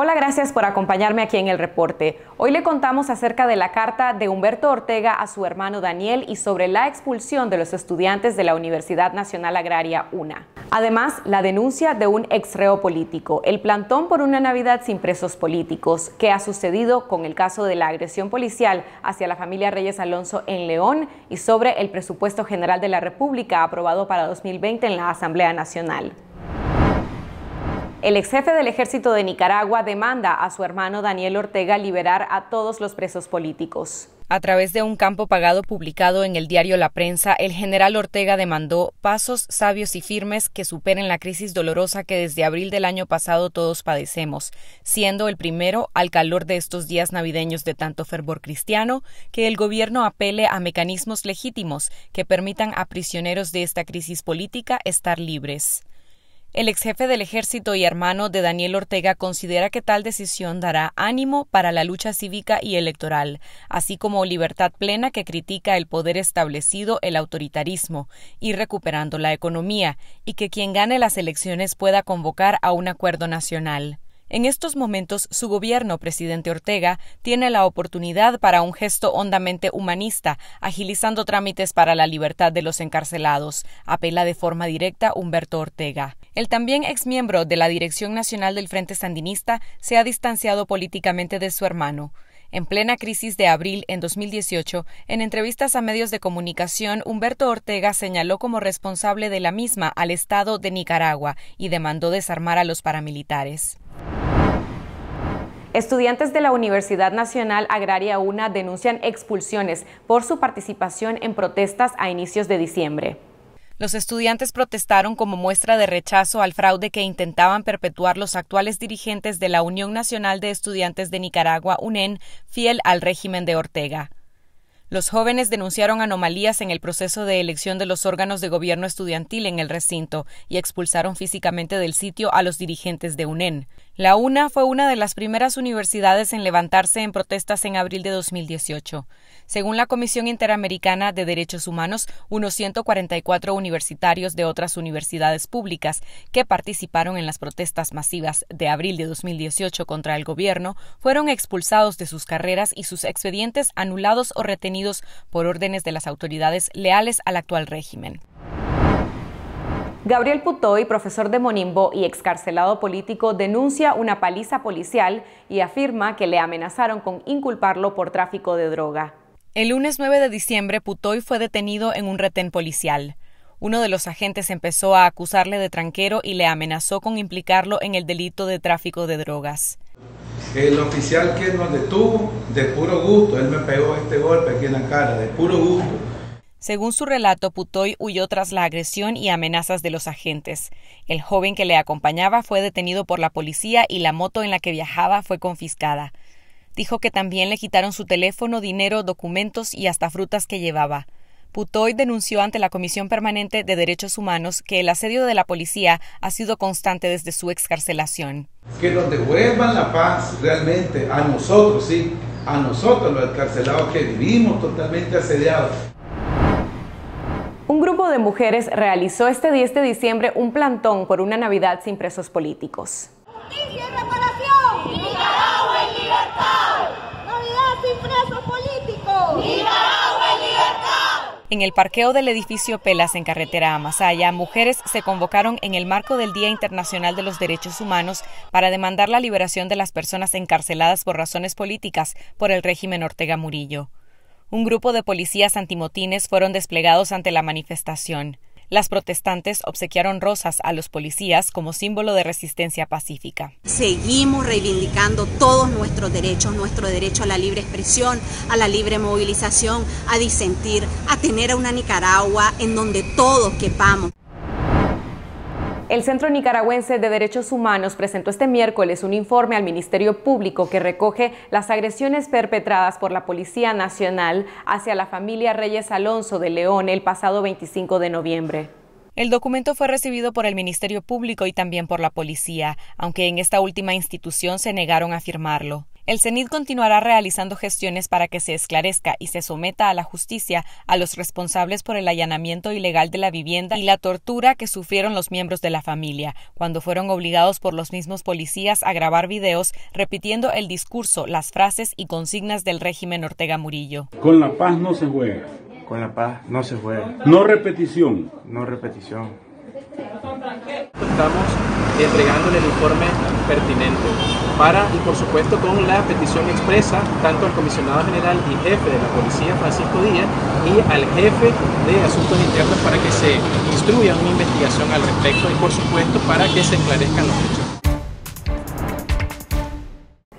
Hola, gracias por acompañarme aquí en el reporte. Hoy le contamos acerca de la carta de Humberto Ortega a su hermano Daniel y sobre la expulsión de los estudiantes de la Universidad Nacional Agraria UNA. Además, la denuncia de un exreo político, el plantón por una Navidad sin presos políticos, que ha sucedido con el caso de la agresión policial hacia la familia Reyes Alonso en León y sobre el presupuesto general de la República aprobado para 2020 en la Asamblea Nacional. El ex jefe del ejército de Nicaragua demanda a su hermano Daniel Ortega liberar a todos los presos políticos. A través de un campo pagado publicado en el diario La Prensa, el general Ortega demandó pasos sabios y firmes que superen la crisis dolorosa que desde abril del año pasado todos padecemos, siendo el primero, al calor de estos días navideños de tanto fervor cristiano, que el gobierno apele a mecanismos legítimos que permitan a prisioneros de esta crisis política estar libres. El ex jefe del ejército y hermano de Daniel Ortega considera que tal decisión dará ánimo para la lucha cívica y electoral, así como libertad plena que critica el poder establecido, el autoritarismo, y recuperando la economía, y que quien gane las elecciones pueda convocar a un acuerdo nacional. En estos momentos, su gobierno, presidente Ortega, tiene la oportunidad para un gesto hondamente humanista, agilizando trámites para la libertad de los encarcelados, apela de forma directa Humberto Ortega. El también exmiembro de la Dirección Nacional del Frente Sandinista se ha distanciado políticamente de su hermano. En plena crisis de abril en 2018, en entrevistas a medios de comunicación, Humberto Ortega señaló como responsable de la misma al Estado de Nicaragua y demandó desarmar a los paramilitares. Estudiantes de la Universidad Nacional Agraria UNA denuncian expulsiones por su participación en protestas a inicios de diciembre. Los estudiantes protestaron como muestra de rechazo al fraude que intentaban perpetuar los actuales dirigentes de la Unión Nacional de Estudiantes de Nicaragua, UNEN, fiel al régimen de Ortega. Los jóvenes denunciaron anomalías en el proceso de elección de los órganos de gobierno estudiantil en el recinto y expulsaron físicamente del sitio a los dirigentes de UNEN. La UNA fue una de las primeras universidades en levantarse en protestas en abril de 2018. Según la Comisión Interamericana de Derechos Humanos, unos 144 universitarios de otras universidades públicas que participaron en las protestas masivas de abril de 2018 contra el gobierno fueron expulsados de sus carreras y sus expedientes anulados o retenidos por órdenes de las autoridades leales al actual régimen. Gabriel Putoy, profesor de Monimbo y excarcelado político, denuncia una paliza policial y afirma que le amenazaron con inculparlo por tráfico de droga. El lunes 9 de diciembre, Putoy fue detenido en un retén policial. Uno de los agentes empezó a acusarle de tranquero y le amenazó con implicarlo en el delito de tráfico de drogas. El oficial que nos detuvo, de puro gusto, él me pegó este golpe aquí en la cara, de puro gusto según su relato, Putoy huyó tras la agresión y amenazas de los agentes. El joven que le acompañaba fue detenido por la policía y la moto en la que viajaba fue confiscada. Dijo que también le quitaron su teléfono, dinero, documentos y hasta frutas que llevaba. Putoy denunció ante la Comisión Permanente de Derechos Humanos que el asedio de la policía ha sido constante desde su excarcelación. Que nos devuelvan la paz realmente a nosotros, sí, a nosotros los encarcelados que vivimos totalmente asediados de Mujeres realizó este 10 de diciembre un plantón por una Navidad sin presos políticos. y en libertad! ¡Navidad sin presos políticos! en libertad! En el parqueo del edificio Pelas en carretera a Masaya, mujeres se convocaron en el marco del Día Internacional de los Derechos Humanos para demandar la liberación de las personas encarceladas por razones políticas por el régimen Ortega Murillo un grupo de policías antimotines fueron desplegados ante la manifestación. Las protestantes obsequiaron rosas a los policías como símbolo de resistencia pacífica. Seguimos reivindicando todos nuestros derechos, nuestro derecho a la libre expresión, a la libre movilización, a disentir, a tener a una Nicaragua en donde todos quepamos. El Centro Nicaragüense de Derechos Humanos presentó este miércoles un informe al Ministerio Público que recoge las agresiones perpetradas por la Policía Nacional hacia la familia Reyes Alonso de León el pasado 25 de noviembre. El documento fue recibido por el Ministerio Público y también por la policía, aunque en esta última institución se negaron a firmarlo. El CENID continuará realizando gestiones para que se esclarezca y se someta a la justicia a los responsables por el allanamiento ilegal de la vivienda y la tortura que sufrieron los miembros de la familia cuando fueron obligados por los mismos policías a grabar videos repitiendo el discurso, las frases y consignas del régimen Ortega Murillo. Con la paz no se juega. Con la paz no se juega. No repetición. No repetición. Estamos entregándole el informe pertinente para y por supuesto con la petición expresa tanto al comisionado general y jefe de la policía Francisco Díaz y al jefe de asuntos internos para que se instruya una investigación al respecto y por supuesto para que se esclarezcan los hechos.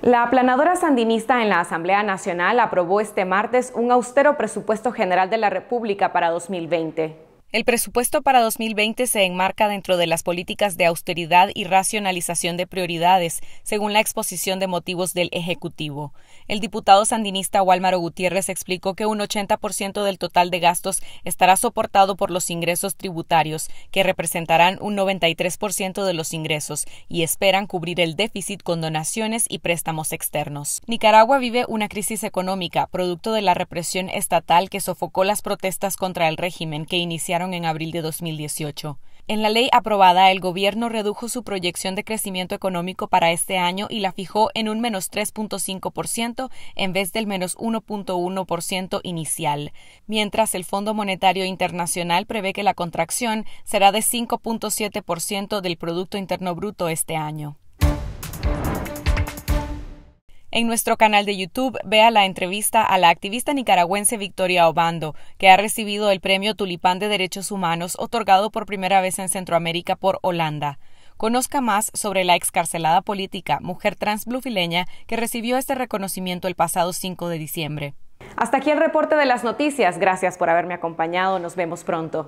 La aplanadora sandinista en la Asamblea Nacional aprobó este martes un austero presupuesto general de la República para 2020. El presupuesto para 2020 se enmarca dentro de las políticas de austeridad y racionalización de prioridades, según la exposición de motivos del Ejecutivo. El diputado sandinista Walmaro Gutiérrez explicó que un 80% del total de gastos estará soportado por los ingresos tributarios, que representarán un 93% de los ingresos, y esperan cubrir el déficit con donaciones y préstamos externos. Nicaragua vive una crisis económica, producto de la represión estatal que sofocó las protestas contra el régimen que iniciaron en abril de 2018. En la ley aprobada, el gobierno redujo su proyección de crecimiento económico para este año y la fijó en un menos 3.5% en vez del menos 1.1% inicial, mientras el Fondo Monetario Internacional prevé que la contracción será de 5.7% del Producto Interno Bruto este año. En nuestro canal de YouTube vea la entrevista a la activista nicaragüense Victoria Obando, que ha recibido el Premio Tulipán de Derechos Humanos otorgado por primera vez en Centroamérica por Holanda. Conozca más sobre la excarcelada política mujer transblufileña que recibió este reconocimiento el pasado 5 de diciembre. Hasta aquí el reporte de las noticias. Gracias por haberme acompañado. Nos vemos pronto.